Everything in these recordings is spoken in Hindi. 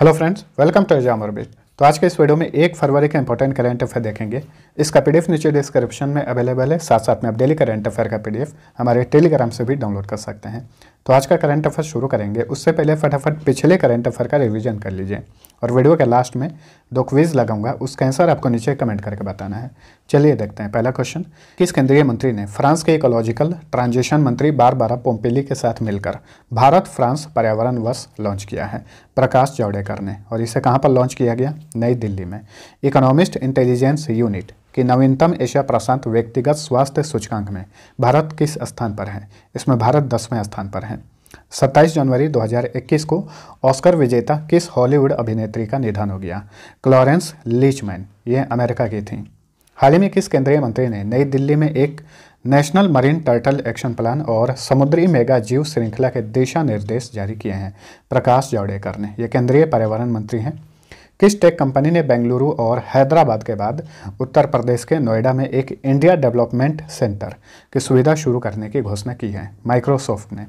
हेलो फ्रेंड्स वेलकम टू एजाम तो आज के इस वीडियो में एक फरवरी का इंपॉर्टेंट करंट अफेयर देखेंगे इसका पीडीएफ नीचे डिस्क्रिप्शन में अवेलेबल है साथ साथ में आप डेली करंट अफेयर का पीडीएफ हमारे टेलीग्राम से भी डाउनलोड कर सकते हैं तो आज का करंट अफेयर शुरू करेंगे उससे पहले फटाफट पिछले करंट अफेयर का रिवीजन कर लीजिए और वीडियो के लास्ट में दो क्विज लगाऊंगा उसका आंसर आपको नीचे कमेंट करके बताना है चलिए देखते हैं पहला क्वेश्चन किस केंद्रीय मंत्री ने फ्रांस के इकोलॉजिकल ट्रांजिशन मंत्री बार बारा पोम्पेली के साथ मिलकर भारत फ्रांस पर्यावरण वर्ष लॉन्च किया है प्रकाश जावड़ेकर ने और इसे कहाँ पर लॉन्च किया गया नई दिल्ली में इकोनॉमिस्ट इंटेलिजेंस यूनिट कि नवीनतम एशिया प्रशांत व्यक्तिगत स्वास्थ्य सूचकांक में भारत किस स्थान पर है इसमें भारत दसवें स्थान पर है 27 जनवरी 2021 को ऑस्कर विजेता किस हॉलीवुड अभिनेत्री का निधन हो गया क्लॉरेंस लीचमैन ये अमेरिका की थी हाल ही में किस केंद्रीय मंत्री ने नई दिल्ली में एक national marine turtle action plan और समुद्री मेगा जीव श्रृंखला के दिशा निर्देश जारी किए हैं प्रकाश जावड़ेकर ने ये केंद्रीय पर्यावरण मंत्री हैं इस टेक कंपनी ने बेंगलुरु और हैदराबाद के बाद उत्तर प्रदेश के नोएडा में एक इंडिया डेवलपमेंट सेंटर की सुविधा शुरू करने की घोषणा की है माइक्रोसॉफ्ट ने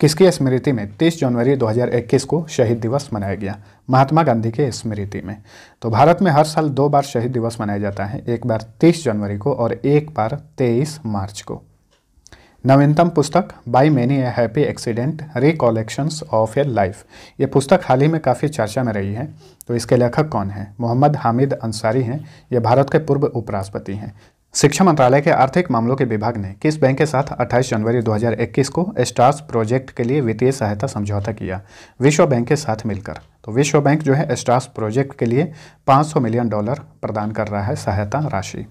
किसकी स्मृति में 30 जनवरी 2021 को शहीद दिवस मनाया गया महात्मा गांधी के स्मृति में तो भारत में हर साल दो बार शहीद दिवस मनाया जाता है एक बार 30 जनवरी को और एक बार 23 मार्च को नवीनतम पुस्तक by many a happy accident recollections of a life ये पुस्तक हाल ही में काफ़ी चर्चा में रही है तो इसके लेखक कौन हैं मोहम्मद हामिद अंसारी हैं ये भारत के पूर्व उपराष्ट्रपति हैं शिक्षा मंत्रालय के आर्थिक मामलों के विभाग ने किस बैंक के साथ 28 जनवरी 2021 को स्टार्स प्रोजेक्ट के लिए वित्तीय सहायता समझौता किया विश्व बैंक के साथ मिलकर तो विश्व बैंक जो है स्टार्स प्रोजेक्ट के लिए 500 मिलियन डॉलर प्रदान कर रहा है सहायता राशि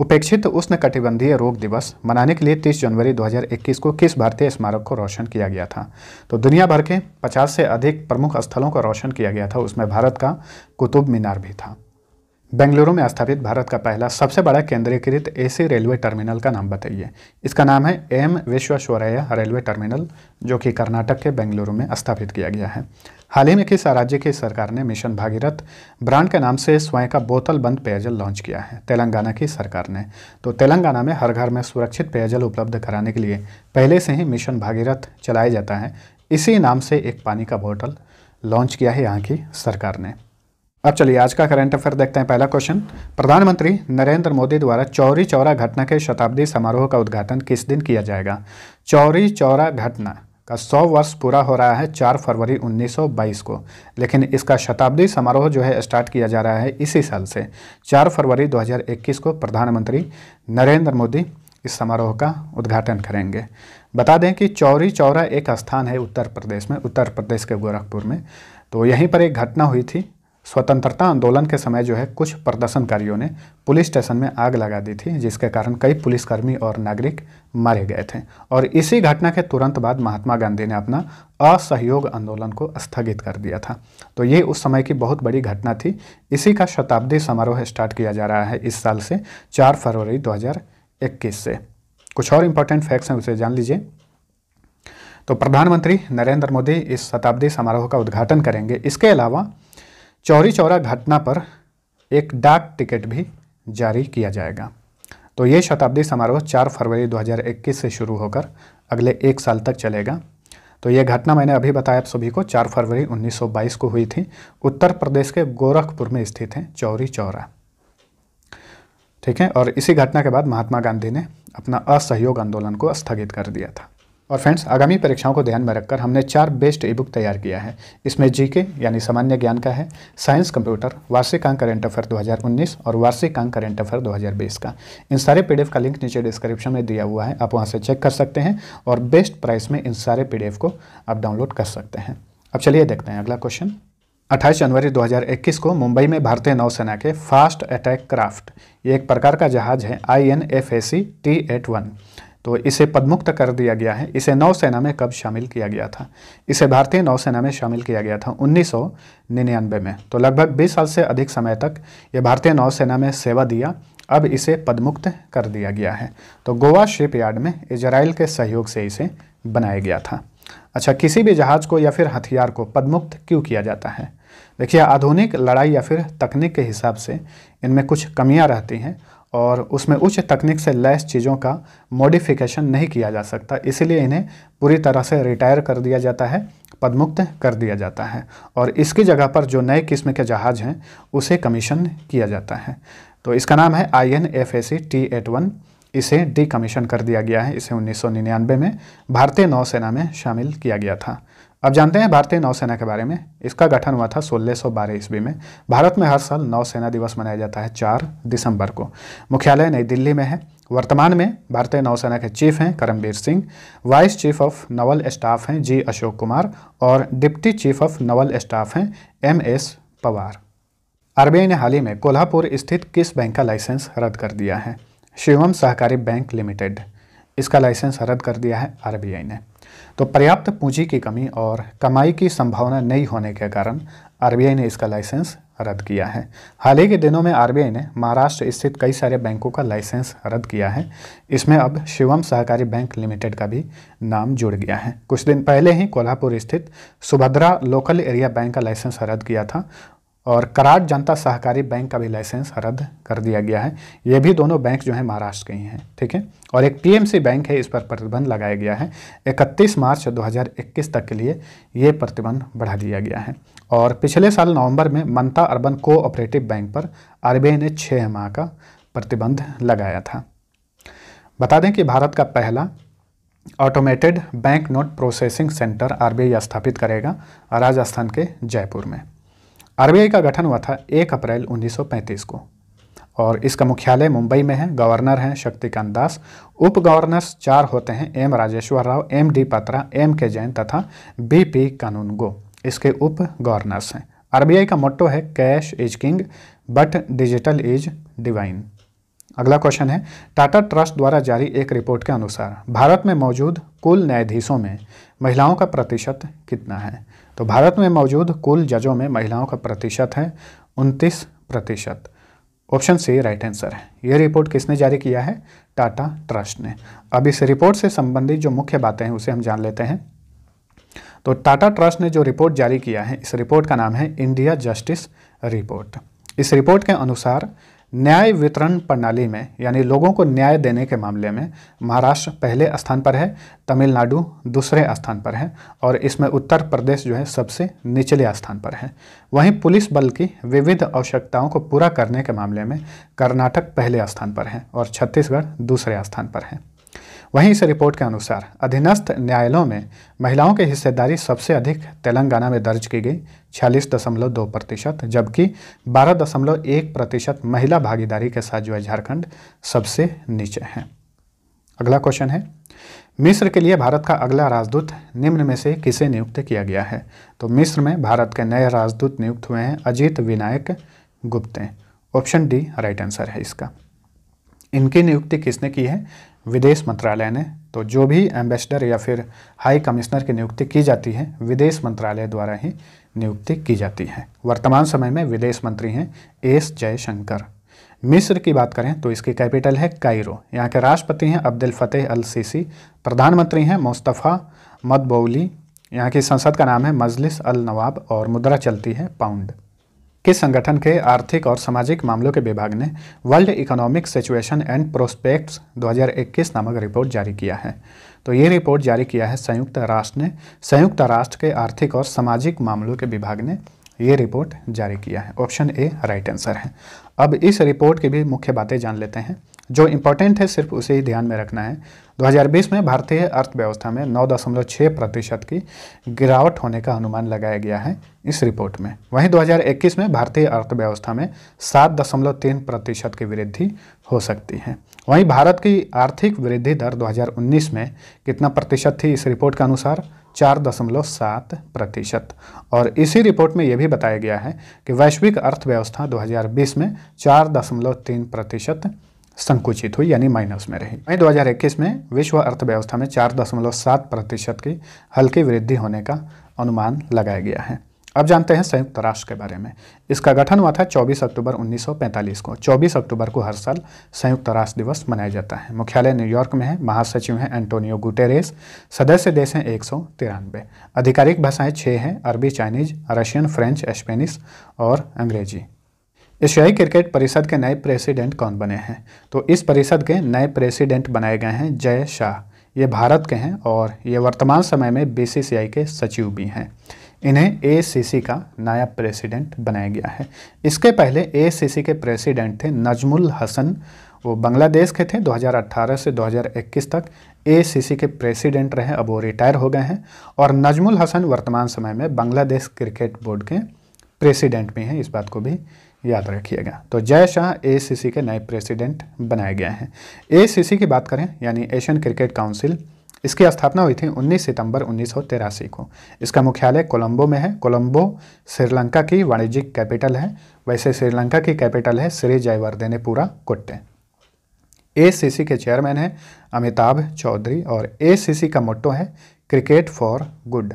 उपेक्षित उष्ण कटिबंधीय रोग दिवस मनाने के लिए 30 जनवरी 2021 को किस भारतीय स्मारक को रोशन किया गया था तो दुनिया भर के 50 से अधिक प्रमुख स्थलों को रोशन किया गया था उसमें भारत का कुतुब मीनार भी था बेंगलुरु में स्थापित भारत का पहला सबसे बड़ा केंद्रीयकृत एसी रेलवे टर्मिनल का नाम बताइए इसका नाम है एम विश्वेश्वरैया रेलवे टर्मिनल जो कि कर्नाटक के बेंगलुरु में स्थापित किया गया है हाल ही में किस राज्य की सरकार ने मिशन भागीरथ ब्रांड के नाम से स्वयं का बोतल बंद पेयजल लॉन्च किया है तेलंगाना की सरकार ने तो तेलंगाना में हर घर में सुरक्षित पेयजल उपलब्ध कराने के लिए पहले से ही मिशन भागीरथ चलाया जाता है इसी नाम से एक पानी का बोतल लॉन्च किया है यहाँ की सरकार ने अब चलिए आज का करंट अफेयर देखते हैं पहला क्वेश्चन प्रधानमंत्री नरेंद्र मोदी द्वारा चौरी चौरा घटना के शताब्दी समारोह का उद्घाटन किस दिन किया जाएगा चौरी चौरा घटना का सौ वर्ष पूरा हो रहा है चार फरवरी 1922 को लेकिन इसका शताब्दी समारोह जो है स्टार्ट किया जा रहा है इसी साल से चार फरवरी 2021 को प्रधानमंत्री नरेंद्र मोदी इस समारोह का उद्घाटन करेंगे बता दें कि चौरी चौरा एक स्थान है उत्तर प्रदेश में उत्तर प्रदेश के गोरखपुर में तो यहीं पर एक घटना हुई थी स्वतंत्रता आंदोलन के समय जो है कुछ प्रदर्शनकारियों ने पुलिस स्टेशन में आग लगा दी थी जिसके कारण कई पुलिसकर्मी और नागरिक मारे गए थे और इसी घटना के तुरंत बाद महात्मा गांधी ने अपना असहयोग आंदोलन को स्थगित कर दिया था तो ये उस समय की बहुत बड़ी घटना थी इसी का शताब्दी समारोह स्टार्ट किया जा रहा है इस साल से चार फरवरी दो से कुछ और इम्पोर्टेंट फैक्ट्स हैं उसे जान लीजिए तो प्रधानमंत्री नरेंद्र मोदी इस शताब्दी समारोह का उद्घाटन करेंगे इसके अलावा चौरी चौरा घटना पर एक डाक टिकट भी जारी किया जाएगा तो ये शताब्दी समारोह 4 फरवरी 2021 से शुरू होकर अगले एक साल तक चलेगा तो ये घटना मैंने अभी बताया आप सभी को 4 फरवरी 1922 को हुई थी उत्तर प्रदेश के गोरखपुर में स्थित है चौरी चौरा ठीक है और इसी घटना के बाद महात्मा गांधी ने अपना असहयोग आंदोलन को स्थगित कर दिया था और फ्रेंड्स आगामी परीक्षाओं को ध्यान में रखकर हमने चार बेस्ट ई बुक तैयार किया है इसमें जीके यानी सामान्य ज्ञान का है साइंस कंप्यूटर वार्षिक अंक करेंट अफेयर 2019 और वार्षिक अंक करेंट अफेयर 2020 का इन सारे पी का लिंक नीचे डिस्क्रिप्शन में दिया हुआ है आप वहाँ से चेक कर सकते हैं और बेस्ट प्राइस में इन सारे पी को आप डाउनलोड कर सकते हैं अब चलिए देखते हैं अगला क्वेश्चन 28 जनवरी 2021 को मुंबई में भारतीय नौसेना के फास्ट अटैक क्राफ्ट ये एक प्रकार का जहाज है I N F A C T eight one तो इसे पदमुक्त कर दिया गया है इसे नौसेना में कब शामिल किया गया था इसे भारतीय नौसेना में शामिल किया गया था 1999 में तो लगभग 20 साल से अधिक समय तक ये भारतीय नौसेना में सेवा दिया अब इसे पदमुक्त कर दिया गया है तो गोवा शिप यार्ड में इजराइल के सहयोग से इसे बनाया गया था अच्छा किसी भी जहाज़ को या फिर हथियार को पदमुक्त क्यों किया जाता है देखिए आधुनिक लड़ाई या फिर तकनीक के हिसाब से इनमें कुछ कमियां रहती हैं और उसमें उच्च तकनीक से लैस चीज़ों का मॉडिफिकेशन नहीं किया जा सकता इसलिए इन्हें पूरी तरह से रिटायर कर दिया जाता है पदमुक्त कर दिया जाता है और इसकी जगह पर जो नए किस्म के जहाज़ हैं उसे कमीशन किया जाता है तो इसका नाम है I N F A C T eight one इसे डी कमीशन कर दिया गया है इसे उन्नीस में भारतीय नौसेना में शामिल किया गया था अब जानते हैं भारतीय नौसेना के बारे में इसका गठन हुआ था सोलह सौ ईस्वी में भारत में हर साल नौसेना दिवस मनाया जाता है 4 दिसंबर को मुख्यालय नई दिल्ली में है वर्तमान में भारतीय नौसेना के चीफ हैं Karambir Singh vice chief of naval staff हैं जी अशोक कुमार और deputy chief of naval staff हैं एम एस पवार आरबीआई ने हाल ही में कोल्हापुर स्थित किस बैंक का लाइसेंस रद्द कर दिया है शिवम सहकारी बैंक लिमिटेड इसका लाइसेंस रद्द कर दिया है आरबीआई ने तो पर्याप्त पूंजी की कमी और कमाई की संभावना नहीं होने के कारण आरबीआई ने इसका लाइसेंस रद्द किया है हाल ही के दिनों में आरबीआई ने महाराष्ट्र स्थित कई सारे बैंकों का लाइसेंस रद्द किया है इसमें अब शिवम सहकारी बैंक लिमिटेड का भी नाम जुड़ गया है कुछ दिन पहले ही कोल्हापुर स्थित सुभद्रा लोकल एरिया बैंक का लाइसेंस रद्द किया था और कराट जनता सहकारी बैंक का भी लाइसेंस रद्द कर दिया गया है ये भी दोनों बैंक जो है महाराष्ट्र के ही हैं ठीक है थेके? और एक पीएमसी बैंक है इस पर प्रतिबंध लगाया गया है 31 मार्च 2021 तक के लिए ये प्रतिबंध बढ़ा दिया गया है और पिछले साल नवंबर में मनता अर्बन कोऑपरेटिव बैंक पर आर ने छः माह का प्रतिबंध लगाया था बता दें कि भारत का पहला automated bank note processing centre R स्थापित करेगा राजस्थान के जयपुर में आरबीआई का गठन हुआ था 1 अप्रैल 1935 को और इसका मुख्यालय मुंबई में है गवर्नर हैं शक्तिकांत दास उप गवर्नर्स चार होते हैं M Rajeshwar Rao M D Patra M K Jain तथा बी पी कानूनगो इसके उप गवर्नर्स हैं आरबीआई का मोटो है cash is king but digital is divine अगला क्वेश्चन है टाटा ट्रस्ट द्वारा जारी एक रिपोर्ट के अनुसार भारत में मौजूद कुल न्यायाधीशों में महिलाओं का प्रतिशत कितना है तो भारत में मौजूद कुल जजों में महिलाओं का प्रतिशत है उनतीस प्रतिशत ऑप्शन सी राइट आंसर है यह रिपोर्ट किसने जारी किया है टाटा ट्रस्ट ने अब इस रिपोर्ट से संबंधित जो मुख्य बातें हैं उसे हम जान लेते हैं तो टाटा ट्रस्ट ने जो रिपोर्ट जारी किया है इस रिपोर्ट का नाम है इंडिया जस्टिस रिपोर्ट इस रिपोर्ट के अनुसार न्याय वितरण प्रणाली में यानी लोगों को न्याय देने के मामले में महाराष्ट्र पहले स्थान पर है तमिलनाडु दूसरे स्थान पर है और इसमें उत्तर प्रदेश जो है सबसे निचले स्थान पर है वहीं पुलिस बल की विविध आवश्यकताओं को पूरा करने के मामले में कर्नाटक पहले स्थान पर है और छत्तीसगढ़ दूसरे स्थान पर है वहीं इस रिपोर्ट के अनुसार अधीनस्थ न्यायालयों में महिलाओं की हिस्सेदारी सबसे अधिक तेलंगाना में दर्ज की गई छियालीस दशमलव दो प्रतिशत जबकि बारह दशमलव एक प्रतिशत महिला भागीदारी के साथ जो है झारखंड सबसे नीचे हैं अगला क्वेश्चन है मिस्र के लिए भारत का अगला राजदूत निम्न में से किसे नियुक्त किया गया है तो मिस्र में भारत के नए राजदूत नियुक्त हुए हैं Ajit Vinayak Gupte option D right answer है इसका इनकी नियुक्ति किसने की है विदेश मंत्रालय ने तो जो भी एम्बेसडर या फिर हाई कमिश्नर की नियुक्ति की जाती है विदेश मंत्रालय द्वारा ही नियुक्ति की जाती है वर्तमान समय में विदेश मंत्री हैं एस जयशंकर मिस्र की बात करें तो इसकी कैपिटल है कायरो यहाँ के राष्ट्रपति हैं अब्दुल फ़तेह अल सीसी प्रधानमंत्री हैं मुस्तफ़ा मदबौली यहाँ की संसद का नाम है मजलिस अल नवाब और मुद्रा चलती है पाउंड के संगठन के आर्थिक और सामाजिक मामलों के विभाग ने world economic situation and prospects 2021 नामक रिपोर्ट जारी किया है तो ये रिपोर्ट जारी किया है संयुक्त राष्ट्र ने संयुक्त राष्ट्र के आर्थिक और सामाजिक मामलों के विभाग ने ये रिपोर्ट जारी किया है ऑप्शन ए राइट आंसर है अब इस रिपोर्ट की भी मुख्य बातें जान लेते हैं जो इम्पोर्टेंट है सिर्फ उसे ही ध्यान में रखना है 2020 में भारतीय अर्थव्यवस्था में 9.6 प्रतिशत की गिरावट होने का अनुमान लगाया गया है इस रिपोर्ट में वहीं 2021 में भारतीय अर्थव्यवस्था में 7.3 प्रतिशत की वृद्धि हो सकती है वहीं भारत की आर्थिक वृद्धि दर 2019 में कितना प्रतिशत थी इस रिपोर्ट के अनुसार चार दशमलव सात प्रतिशत और इसी रिपोर्ट में यह भी बताया गया है कि वैश्विक अर्थव्यवस्था 2020 में चार दशमलव तीन प्रतिशत संकुचित हुई यानी माइनस में रही मई 2021 में विश्व अर्थव्यवस्था में चार दशमलव सात प्रतिशत की हल्की वृद्धि होने का अनुमान लगाया गया है अब जानते हैं संयुक्त राष्ट्र के बारे में इसका गठन हुआ था 24 अक्टूबर 1945 को 24 अक्टूबर को हर साल संयुक्त राष्ट्र दिवस मनाया जाता है मुख्यालय न्यूयॉर्क में है महासचिव हैं एंटोनियो गुटेरेस सदस्य देश हैं एक आधिकारिक भाषाएं छः हैं अरबी चाइनीज रशियन फ्रेंच स्पेनिश और अंग्रेजी एशियाई क्रिकेट परिषद के नए प्रेसिडेंट कौन बने हैं तो इस परिषद के नए प्रेसिडेंट बनाए गए हैं जय शाह ये भारत के हैं और ये वर्तमान समय में बीसीसीआई के सचिव भी हैं इन्हें एसीसी का नया प्रेसिडेंट बनाया गया है इसके पहले एसीसी के प्रेसिडेंट थे नजमुल हसन वो बांग्लादेश के थे 2018 से 2021 तक एसीसी के प्रेसिडेंट रहे अब वो रिटायर हो गए हैं और नजमुल हसन वर्तमान समय में बांग्लादेश क्रिकेट बोर्ड के प्रेसिडेंट भी हैं इस बात को भी याद रखिएगा तो जय शाह एसीसी के नए प्रेसिडेंट बनाए गए हैं एसीसी की बात करें यानी एशियन क्रिकेट काउंसिल इसकी स्थापना हुई थी 19 सितंबर उन्नीस को इसका मुख्यालय कोलंबो में है कोलंबो श्रीलंका की वाणिज्यिक कैपिटल है वैसे श्रीलंका की कैपिटल है श्री जयवर्धनेपुरा कोट्टे ए के चेयरमैन हैं अमिताभ चौधरी और ए का मोटो है क्रिकेट फॉर गुड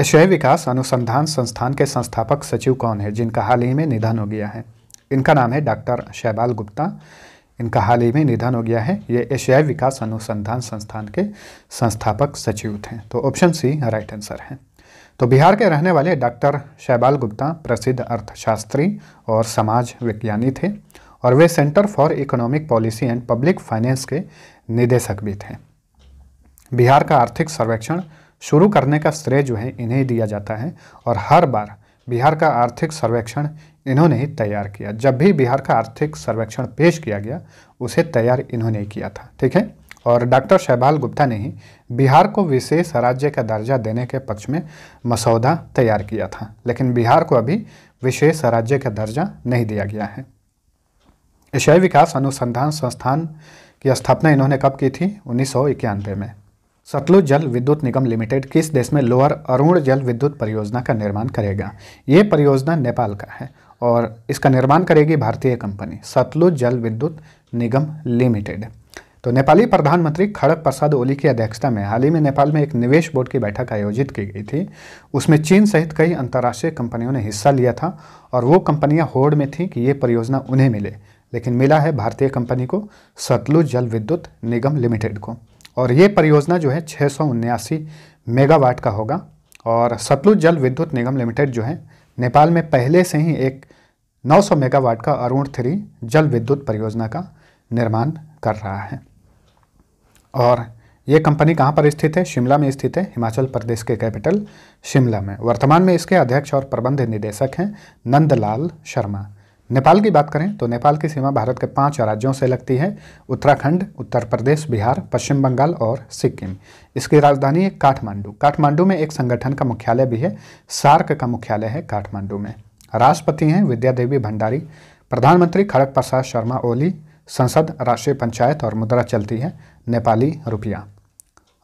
एशियाई विकास अनुसंधान संस्थान के संस्थापक सचिव कौन है जिनका हाल ही में निधन हो गया है इनका नाम है डॉक्टर शैबाल गुप्ता इनका हाल ही में निधन हो गया है ये एशियाई विकास अनुसंधान संस्थान के संस्थापक सचिव थे तो ऑप्शन सी राइट आंसर है तो बिहार के रहने वाले डॉक्टर शैबाल गुप्ता प्रसिद्ध अर्थशास्त्री और समाज विज्ञानी थे और वे centre for economic policy and public finance के निदेशक भी थे बिहार का आर्थिक सर्वेक्षण शुरू करने का श्रेय जो है इन्हें दिया जाता है और हर बार बिहार का आर्थिक सर्वेक्षण इन्होंने ही तैयार किया जब भी बिहार का आर्थिक सर्वेक्षण पेश किया गया उसे तैयार इन्होंने ही किया था ठीक है और डॉक्टर शैबाल गुप्ता ने ही बिहार को विशेष राज्य का दर्जा देने के पक्ष में मसौदा तैयार किया था लेकिन बिहार को अभी विशेष राज्य का दर्जा नहीं दिया गया है एशियाई विकास अनुसंधान संस्थान की स्थापना इन्होंने कब की थी उन्नीस में सतलुज जल विद्युत निगम लिमिटेड किस देश में लोअर अरुण जल विद्युत परियोजना का निर्माण करेगा ये परियोजना नेपाल का है और इसका निर्माण करेगी भारतीय कंपनी सतलुज जल विद्युत निगम लिमिटेड तो नेपाली प्रधानमंत्री खड़ग प्रसाद ओली की अध्यक्षता में हाल ही में नेपाल में एक निवेश बोर्ड की बैठक आयोजित की गई थी उसमें चीन सहित कई अंतर्राष्ट्रीय कंपनियों ने हिस्सा लिया था और वो कंपनियां होड़ में थीं कि ये परियोजना उन्हें मिले लेकिन मिला है भारतीय कंपनी को सतलुज जल विद्युत निगम लिमिटेड को और ये परियोजना जो है छः मेगावाट का होगा और सतलुज जल विद्युत निगम लिमिटेड जो है नेपाल में पहले से ही एक 900 मेगावाट का अरुण थ्री जल विद्युत परियोजना का निर्माण कर रहा है और ये कंपनी कहाँ पर स्थित है शिमला में स्थित है हिमाचल प्रदेश के कैपिटल शिमला में वर्तमान में इसके अध्यक्ष और प्रबंध निदेशक हैं नंदलाल शर्मा नेपाल की बात करें तो नेपाल की सीमा भारत के पांच राज्यों से लगती है उत्तराखंड उत्तर प्रदेश बिहार पश्चिम बंगाल और सिक्किम इसकी राजधानी है काठमांडू काठमांडू में एक संगठन का मुख्यालय भी है सार्क का मुख्यालय है काठमांडू में राष्ट्रपति हैं विद्या देवी भंडारी प्रधानमंत्री खड़ग प्रसाद शर्मा ओली संसद राष्ट्रीय पंचायत और मुद्रा चलती है नेपाली रुपया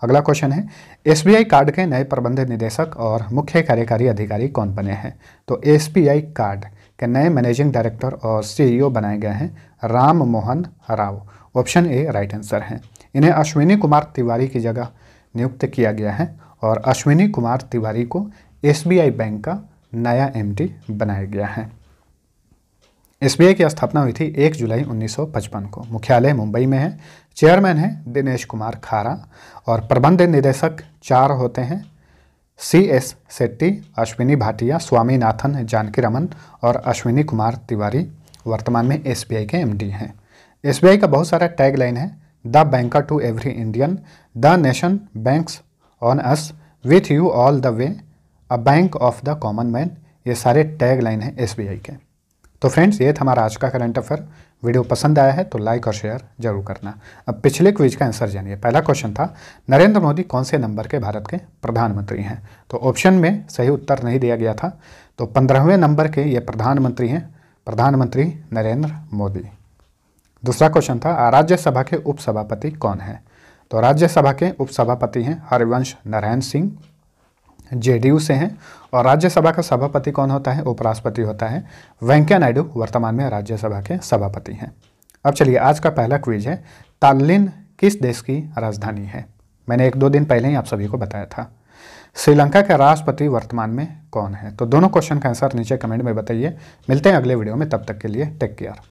अगला क्वेश्चन है एसबीआई कार्ड के नए प्रबंध निदेशक और मुख्य कार्यकारी अधिकारी कौन बने हैं तो एसबीआई कार्ड के नए मैनेजिंग डायरेक्टर और सीईओ e बनाए गए हैं Ram Mohan Rao option A right answer है इन्हें अश्विनी कुमार तिवारी की जगह नियुक्त किया गया है और अश्विनी कुमार तिवारी को एसबीआई बैंक का नया एमडी बनाया गया है एसबीआई की स्थापना हुई थी 1 जुलाई 1955 को मुख्यालय मुंबई में है चेयरमैन है दिनेश कुमार खारा और प्रबंध निदेशक चार होते हैं सी एस सेट्टी अश्विनी भाटिया स्वामीनाथन जानकी रमन और अश्विनी कुमार तिवारी वर्तमान में एसबीआई के एमडी हैं एसबीआई का बहुत सारा टैग लाइन है the banker to every Indian the nation banks on us with you all the way a bank of the common man ये सारे टैग लाइन हैं एस के तो फ्रेंड्स ये था हमारा आज का करंट अफेयर वीडियो पसंद आया है तो लाइक और शेयर जरूर करना अब पिछले क्विज का आंसर जानिए पहला क्वेश्चन था नरेंद्र मोदी कौन से नंबर के भारत के प्रधानमंत्री हैं तो ऑप्शन में सही उत्तर नहीं दिया गया था तो पंद्रहवें नंबर के ये प्रधानमंत्री हैं प्रधानमंत्री नरेंद्र मोदी दूसरा क्वेश्चन था राज्यसभा के उपसभापति कौन है तो राज्यसभा के उपसभापति हैं हरिवंश नारायण सिंह जेडीयू से हैं और राज्यसभा का सभापति कौन होता है उपराष्ट्रपति होता है वेंकैया नायडू वर्तमान में राज्यसभा के सभापति हैं अब चलिए आज का पहला क्विज है तालिन किस देश की राजधानी है मैंने एक दो दिन पहले ही आप सभी को बताया था श्रीलंका के राष्ट्रपति वर्तमान में कौन है तो दोनों क्वेश्चन का आंसर नीचे कमेंट में बताइए मिलते हैं अगले वीडियो में तब तक के लिए टेक केयर